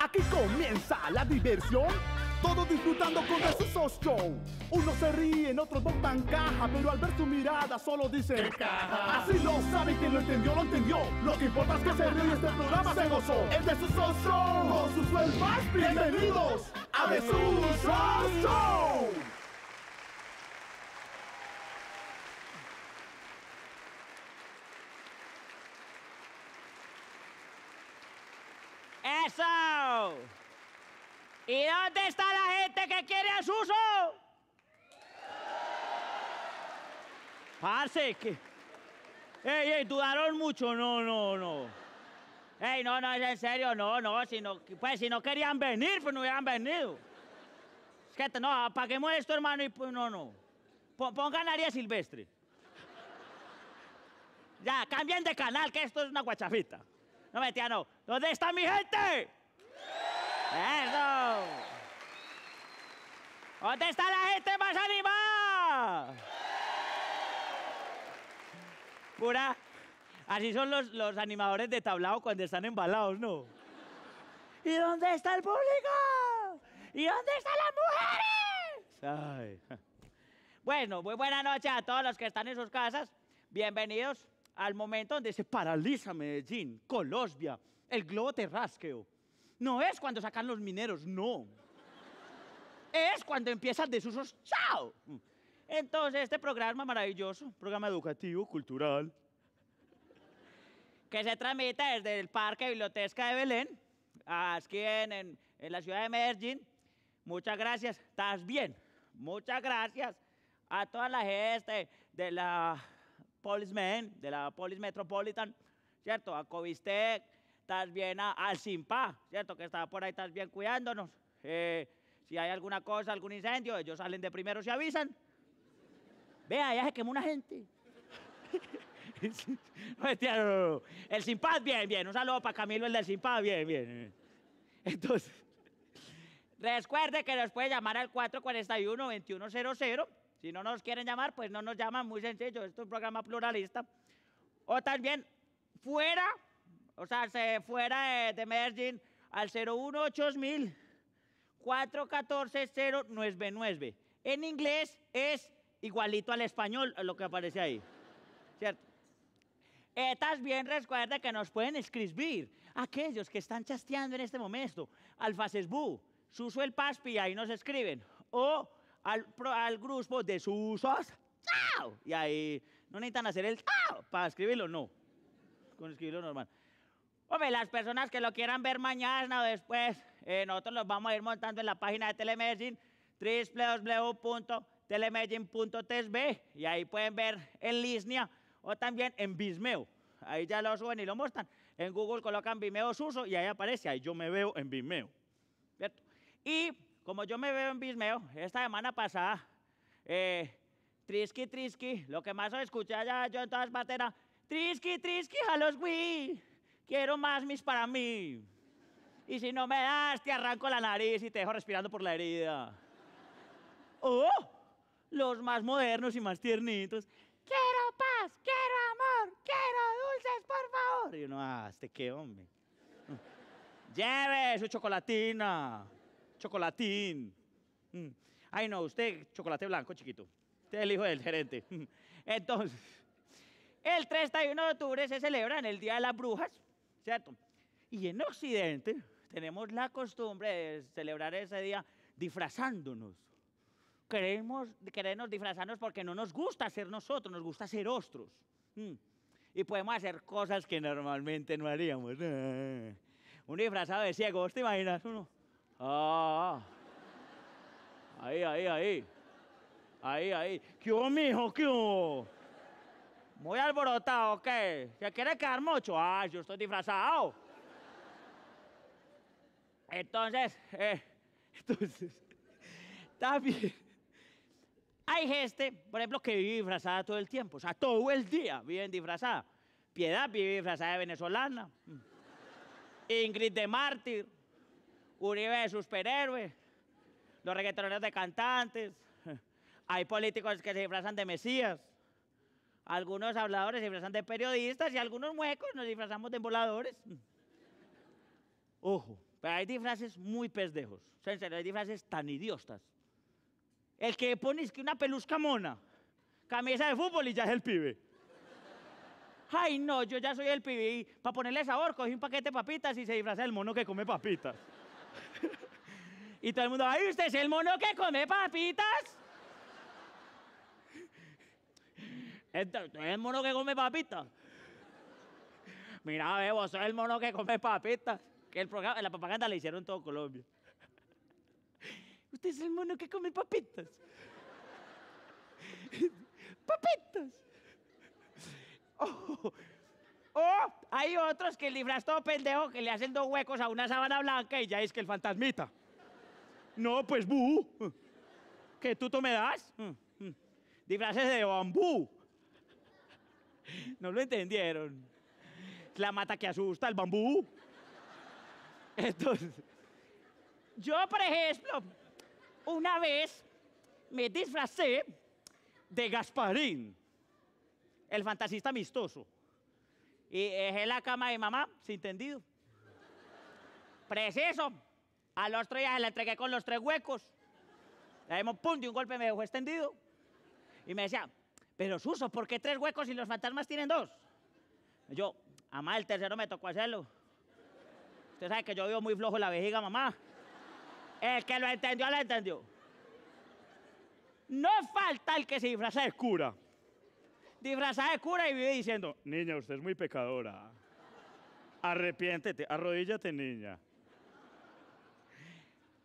Aquí comienza la diversión. Todos disfrutando con Susos Show. Unos se ríen, otros botan caja, pero al ver su mirada solo dicen caja. Así lo sabe quien lo entendió, lo entendió. Lo que importa es que se ríe este programa se gozó. El de Show con sus más bienvenidos a Susos Show. ¿Y dónde está la gente que quiere a Suso? Parce, que... Ey, ey, dudaron mucho, no, no, no. Ey, no, no, es en serio, no, no, si no, pues si no querían venir, pues no hubieran venido. Es que, no, apaguemos esto, hermano, y pues no, no. Pongan área silvestre. Ya, cambien de canal, que esto es una guachafita. No, mentira, no. ¿Dónde está mi gente? ¡Eso! ¿Dónde está la gente más animada? Pura. Así son los, los animadores de tablao cuando están embalados, ¿no? ¿Y dónde está el público? ¿Y dónde están las mujeres? Bueno, muy buena noche a todos los que están en sus casas. Bienvenidos al momento donde se paraliza Medellín, Colombia, el globo terráqueo. No es cuando sacan los mineros, no. Es cuando empiezan desusos, chao. Entonces, este programa maravilloso, programa educativo, cultural, que se tramita desde el Parque Biblioteca de Belén, a en, en, la ciudad de Medellín. Muchas gracias, estás bien. Muchas gracias a toda la gente de la Policeman, de la Police Metropolitan, ¿cierto? A Covistec, estás bien al Simpa, ¿cierto? Que está por ahí, estás bien cuidándonos. Eh, si hay alguna cosa, algún incendio, ellos salen de primero, se avisan. Vea, ya se quemó una gente. Este, el Simpá, bien, bien. Un saludo para Camilo, el del Simpá, bien, bien. Entonces, recuerde que nos puede llamar al 441-2100. Si no nos quieren llamar, pues no nos llaman, muy sencillo. Esto es un programa pluralista. O también, fuera o sea, se fuera de, Mergin Medellín al 018000 414-099. En inglés es igualito al español, lo que aparece ahí. ¿Cierto? Estás eh, bien recuerda que nos pueden escribir aquellos que están chasteando en este momento al Facebook, Suso el Paspi, ahí nos escriben. O al, al grupo de Susos, ¡chao! Y ahí no necesitan hacer el ¡chao! para escribirlo, no. Con escribirlo normal. Hombre, las personas que lo quieran ver mañana o después, eh, nosotros los vamos a ir montando en la página de Telemedicine, www.telemedicine.tv, y ahí pueden ver en Lisnia o también en Vimeo. Ahí ya lo suben y lo muestran. En Google colocan Vimeo Suso y ahí aparece, ahí yo me veo en Vimeo. Y como yo me veo en Vimeo, esta semana pasada, eh, Trisky Trisky, lo que más escuché allá yo en todas partes era Trisky Trisky Halloween quiero más mis para mí. Y si no me das, te arranco la nariz y te dejo respirando por la herida. ¡Oh! Los más modernos y más tiernitos. Quiero paz, quiero amor, quiero dulces, por favor. Y uno, ah, este qué hombre. Mm. Lleve su chocolatina, chocolatín. Mm. Ay, no, usted chocolate blanco, chiquito. Usted es el hijo del gerente. Mm. Entonces, el 31 de octubre se celebra en el Día de las Brujas ¿cierto? Y en Occidente tenemos la costumbre de celebrar ese día disfrazándonos. Queremos, queremos disfrazarnos porque no nos gusta ser nosotros, nos gusta ser otros. Mm. Y podemos hacer cosas que normalmente no haríamos. Un disfrazado de ciego, ¿te imaginas uno? Ah, ahí, ahí, ahí. Ahí, ahí. ¿Qué hubo, mijo? ¿Qué hubo? Muy alborotado, ¿ok? ¿Se quiere quedar mucho? Ah, yo estoy disfrazado. Entonces, eh, entonces, también hay gente, por ejemplo, que vive disfrazada todo el tiempo, o sea, todo el día viven disfrazada. Piedad vive disfrazada de venezolana. Mm. Ingrid de mártir. Uribe de superhéroe. Los reggaetoneros de cantantes. Hay políticos que se disfrazan de mesías. Algunos habladores se disfrazan de periodistas y algunos muecos nos disfrazamos de voladores. Ojo, pero hay disfraces muy pendejos. hay disfraces tan idiotas. El que pone es que una pelusca mona, camisa de fútbol y ya es el pibe. Ay, no, yo ya soy el pibe. Y para ponerle sabor, cogí un paquete de papitas y se disfraza el mono que come papitas. y todo el mundo, ay, ¿usted es el mono que come papitas? ¿Usted es el mono que come papitas? Mira, Bebo, soy el mono que come papitas. Que el programa, la propaganda la hicieron todo Colombia. Usted es el mono que come papitas. papitas. Oh, oh. hay otros que el disfraz todo pendejo que le hacen dos huecos a una sábana blanca y ya es que el fantasmita. No, pues bu. ¿Qué tú me das? Mm, mm. Disfraces de bambú. no lo entendieron. La mata que asusta, el bambú. Entonces, yo, por ejemplo, una vez me disfracé de Gasparín, el fantasista amistoso. Y dejé la cama de mamá, sin entendido? Preciso. A los tres ya se entregué con los tres huecos. Le dimos pum, y un golpe me dejó extendido. Y me decía, pero Suso, ¿por qué tres huecos y los fantasmas tienen dos? Yo, mamá, el tercero me tocó hacerlo. Usted sabe que yo vivo muy flojo la vejiga, mamá. El que lo entendió, lo entendió. No falta el que se disfraza de cura. Disfraza de cura y vive diciendo, niña, usted es muy pecadora. Arrepiéntete, arrodíllate, niña.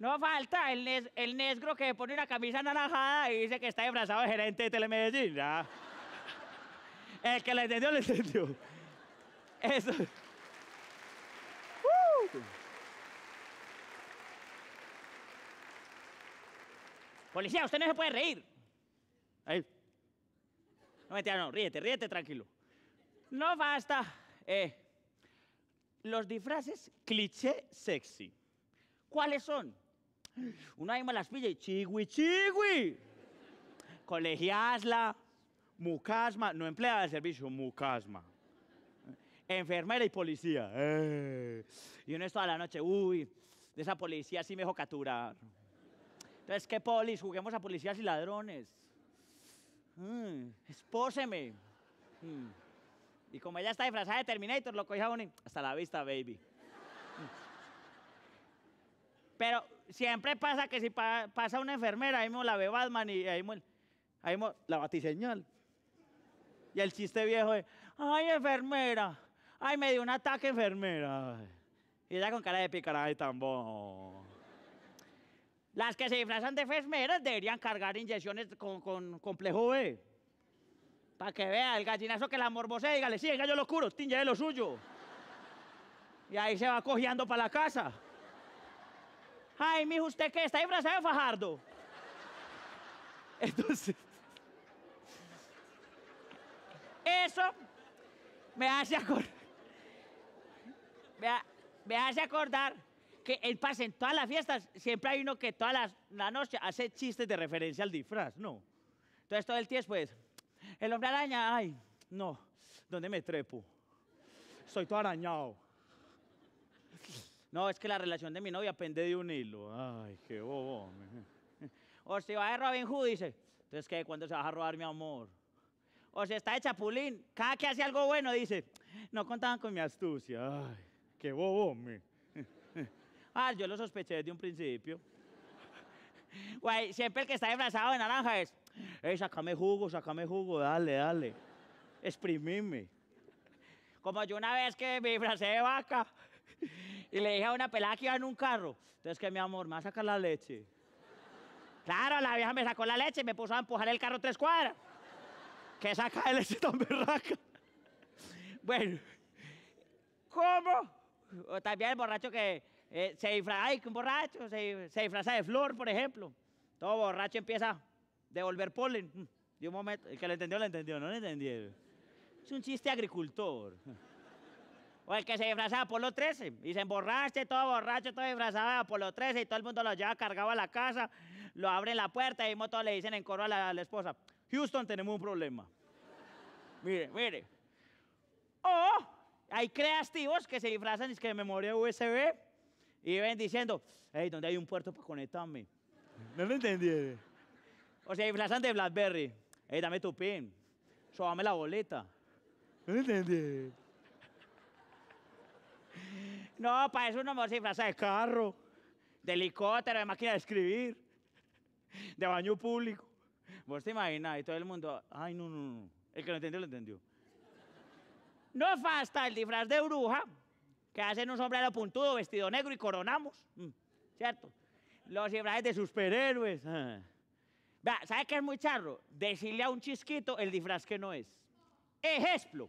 No falta el, nes, el negro que pone una camisa anaranjada y dice que está disfrazado de gerente de Telemedellín. El que le entendió, lo entendió. Eso. Policía, usted no se puede reír. Ahí. No me no, ríete, ríete tranquilo. No basta. Eh, los disfraces cliché sexy. ¿Cuáles son? Una vez me las pilla y chigui, chigui. Colegiasla, mucasma, no empleada de servicio, mucasma. Enfermera y policía. Eh. Y uno es toda la noche, uy, de esa policía sí me dejó capturar. Entonces, ¿qué polis? Juguemos a policías y ladrones. Mm, espóseme. Mm. Y como ella está disfrazada de Terminator, lo y a Hasta la vista, baby. Pero siempre pasa que si pasa una enfermera, ahí mismo la ve Batman y ahí mismo, la batiseñal. Y el chiste viejo es, ay enfermera, ay me dio un ataque enfermera. Y ella con cara de picarada y tambor. Las que se disfrazan de enfermeras deberían cargar inyecciones con, complejo B. Para que vea el gallinazo que la morbosea, dígale, sí, venga, yo lo curo, de lo suyo. Y ahí se va cojeando para la casa. Ay, mijo, ¿usted qué? ¿Está disfrazado Fajardo? Entonces, eso me hace acordar, me, me, hace acordar que el pase en todas las fiestas siempre hay uno que todas la noche hace chistes de referencia al disfraz, ¿no? Entonces todo el tiempo es, pues, el hombre araña, ay, no, ¿dónde me trepo? Soy todo arañado. No, es que la relación de mi novia pende de un hilo. Ay, qué bobo. O si va de Robin Hood, dice. Entonces, ¿qué? ¿Cuándo se va a robar mi amor? O si está de chapulín. Cada que hace algo bueno, dice. No contaban con mi astucia. Ay, qué bobo, me. Ah, yo lo sospeché desde un principio. Guay, siempre el que está disfrazado de naranja es, ey, sácame jugo, sácame jugo, dale, dale, exprimime. Como yo una vez que me disfrazé de vaca y le dije a una pelada que iba en un carro. Entonces, que mi amor, me va a sacar la leche. Claro, la vieja me sacó la leche y me puso a empujar el carro tres cuadras. ¿Qué saca de leche tan berraca? Bueno, ¿cómo? O también el borracho que eh, se disfraza, ay, un borracho, se, disfraza de flor, por ejemplo. Todo borracho empieza a devolver polen. De un momento, el que lo entendió, lo entendió, no lo entendieron. Es un chiste agricultor. O el que se disfrazaba por Apolo 13 y se emborrachó, todo borracho, todo disfrazado por Apolo 13 y todo el mundo lo lleva cargado a la casa, lo abren la puerta y todos le dicen en coro a la, esposa, Houston, tenemos un problema. mire, mire. O hay creativos que se disfrazan es que de memoria USB y ven diciendo, hey, ¿dónde hay un puerto para conectarme? no lo entendí. Eh. O se disfrazan de Blackberry. Hey, dame tu pin. Sobame la boleta. No lo entendí. Eh. No, para eso uno me disfraza de carro, de helicóptero, de máquina de escribir, de baño público. Vos te imaginas, y todo el mundo, ay, no, no, no. El que lo entendió, lo entendió. No falta el disfraz de bruja, que hacen un sombrero puntudo, vestido negro y coronamos, mm, ¿cierto? Los disfraces de superhéroes. Ah. Vea, ¿sabe qué es muy charro? Decirle a un chisquito el disfraz que no es. Ejemplo,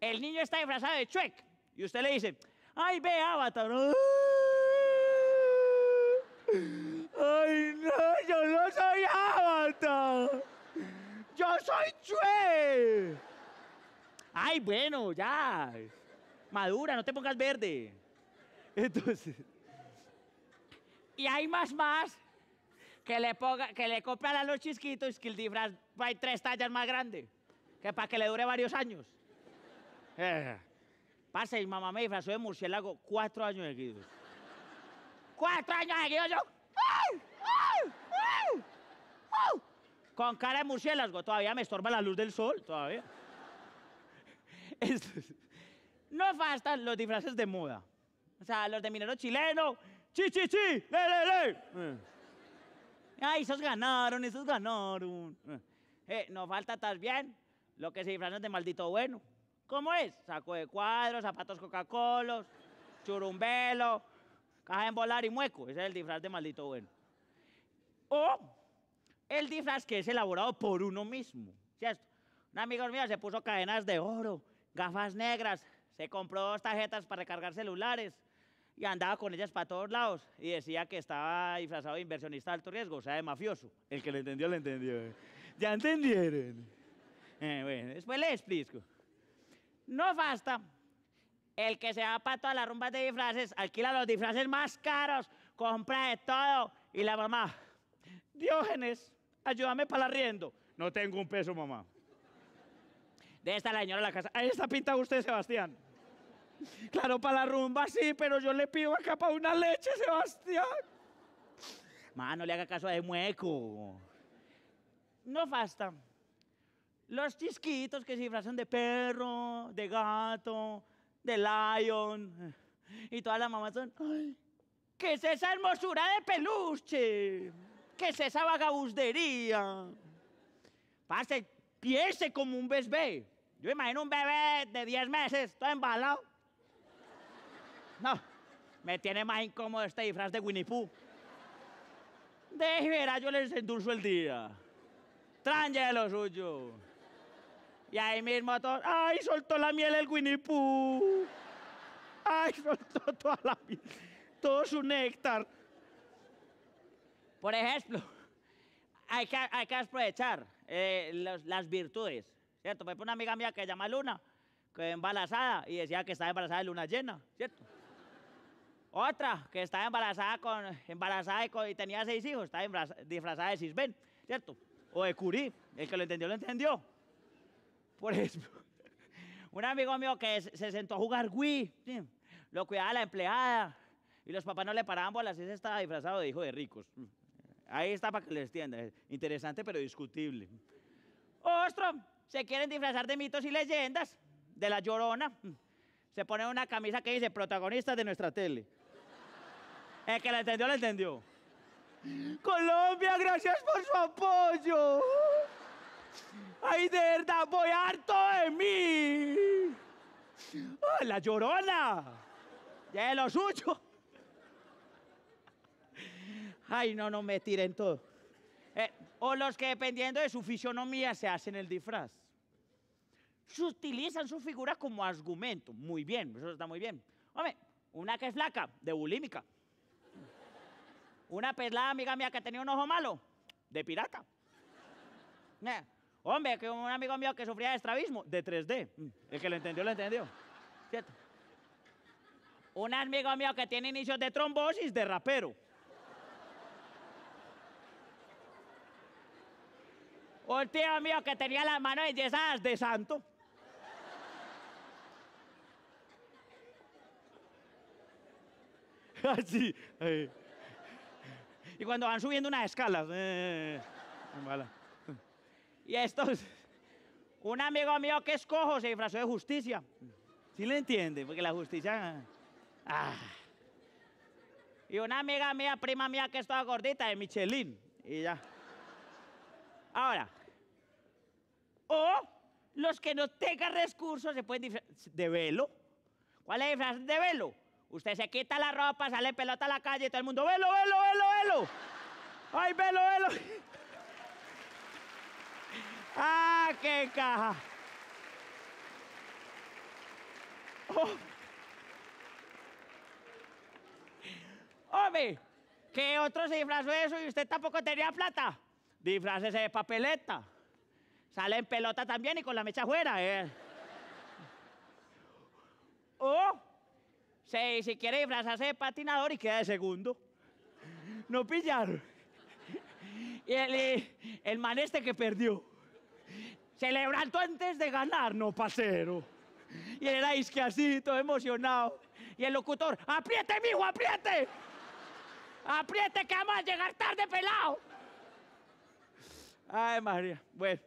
el niño está disfrazado de chuec y usted le dice, ¡Ay, ve Avatar! ¡Ay, no! ¡Yo no soy Avatar! ¡Yo soy Chue! ¡Ay, bueno, ya! Madura, no te pongas verde. Entonces. Y hay más, más que le, ponga, que le compran a los chisquitos que el disfraz hay tres tallas más grande, que para que le dure varios años. Eh. Pase mi mamá me disfrazó de murciélago cuatro años seguidos. ¡Cuatro años seguidos yo! Con cara de murciélago. Todavía me estorba la luz del sol, todavía. no faltan los disfraces de moda. O sea, los de minero chileno. ¡Chi, chi, chi! chi le, eh. Ay, esos ganaron, esos ganaron. Eh, nos falta también lo que se disfrazan de maldito bueno. ¿Cómo es? Saco de cuadros, zapatos coca cola churumbelo, caja en volar y mueco. Ese es el disfraz de maldito bueno. O el disfraz que es elaborado por uno mismo. ¿Cierto? Un amigo mío se puso cadenas de oro, gafas negras, se compró dos tarjetas para recargar celulares y andaba con ellas para todos lados y decía que estaba disfrazado de inversionista de alto riesgo, o sea, de mafioso. El que le entendió, le entendió. Ya entendieron. Eh, bueno, después le explico. No basta el que se va para todas las rumbas de disfraces, alquila los disfraces más caros, compra de todo. Y la mamá, Diógenes, ayúdame para la riendo. No tengo un peso, mamá. De esta la señora la casa. Ahí está pinta usted, Sebastián. Claro, para la rumba sí, pero yo le pido acá para una leche, Sebastián. mano no le haga caso a mueco. No basta los chisquitos que se disfrazan de perro, de gato, de lion. Y todas las mamás son, ¡ay! ¿Qué es esa hermosura de peluche? ¿Qué es esa vagabundería? Pase, piense como un bebé. Yo imagino un bebé de 10 meses, todo embalado. No, me tiene más incómodo este disfraz de Winnie Pooh. De veras, yo les endulzo el día. de lo suyo. Y ahí mismo todo, ¡ay, soltó la miel el Winnie ¡Ay, soltó toda la miel! Todo su néctar. Por ejemplo, hay que, hay aprovechar eh, las virtudes, ¿cierto? Por ejemplo, una amiga mía que se llama Luna, que es embarazada, y decía que estaba embarazada de luna llena, ¿cierto? Otra que estaba embarazada, con, embarazada y, tenía seis hijos, estaba disfrazada de Cisben, ¿cierto? O de Curí, el que lo entendió, lo entendió. Por eso, un amigo mío que se sentó a jugar Wii, lo cuidaba la empleada y los papás no le paraban bolas, se estaba disfrazado de hijo de ricos. Ahí está para que les tienda, Interesante pero discutible. Ostro, se quieren disfrazar de mitos y leyendas, de la llorona. Se pone una camisa que dice protagonista de nuestra tele. El que la entendió, la entendió. Colombia, gracias por su apoyo. Ay, de verdad, voy harto de mí. Oh, la llorona. Ya es lo suyo. Ay, no, no me tiren todo. Eh, o los que dependiendo de su fisionomía se hacen el disfraz. utilizan su figura como argumento. Muy bien, eso está muy bien. Hombre, una que es flaca, de bulímica. Una pelada amiga mía que tenía un ojo malo, de pirata. Eh, Hombre, que un amigo mío que sufría de estrabismo, de 3D. El que lo entendió, lo entendió. ¿Cierto? Un amigo mío que tiene inicios de trombosis, de rapero. Un tío mío que tenía las manos enyesadas de santo. Así. y cuando van subiendo unas escalas. Eh, mala. Y es un amigo mío que es cojo se disfrazó de justicia. ¿Sí le entiende? Porque la justicia... Ah. Y una amiga mía, prima mía que está gordita, de Michelin. Y ya. Ahora. O los que no tengan recursos se pueden disfrazar de velo. ¿Cuál es el disfraz de velo? Usted se quita la ropa, sale pelota a la calle y todo el mundo, velo, velo, velo, velo. ¡Ay, velo, velo! ¡Ah, qué caja! Oh. Hombre, ¿Qué otro se disfrazó eso y usted tampoco tenía plata. Disfrácese de papeleta. Sale en pelota también y con la mecha afuera. Eh. Oh, si, si quiere disfrazarse de patinador y queda de segundo. No pillaron. Y el, el man este que perdió. Celebrando antes de ganar, no pasero. Y él era que emocionado. Y el locutor, apriete, mijo, apriete. Apriete que vamos a llegar tarde, pelado. Ay, María. Bueno.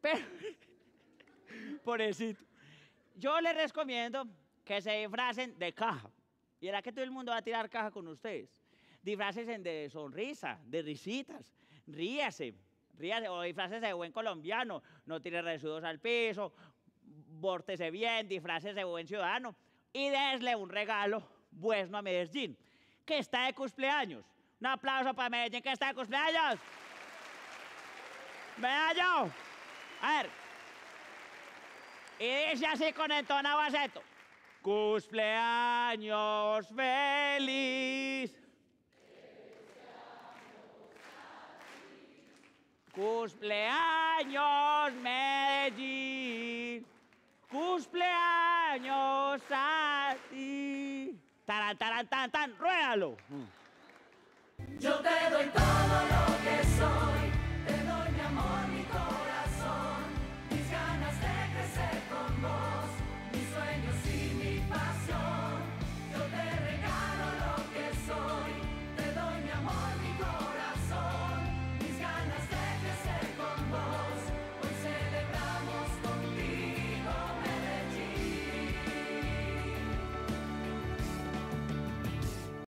Pero, pobrecito. Yo les recomiendo que se disfracen de caja. Y era que todo el mundo va a tirar caja con ustedes. Disfrácense de sonrisa, de risitas. Ríase ríase o disfrácese de buen colombiano, no tires residuos al piso, vórtese bien, disfrácese de buen ciudadano y desle un regalo bueno a Medellín, que está de cumpleaños. Un aplauso para Medellín, que está de cumpleaños. ve A ver. Y dice así con tono baseto. Cumpleaños feliz. Cumpleaños Medellín, cumpleaños a ti. Taran, taran, tan, tan, ruéalo. Mm. Yo te doy todo lo que soy, te doy mi amor, mi corazón.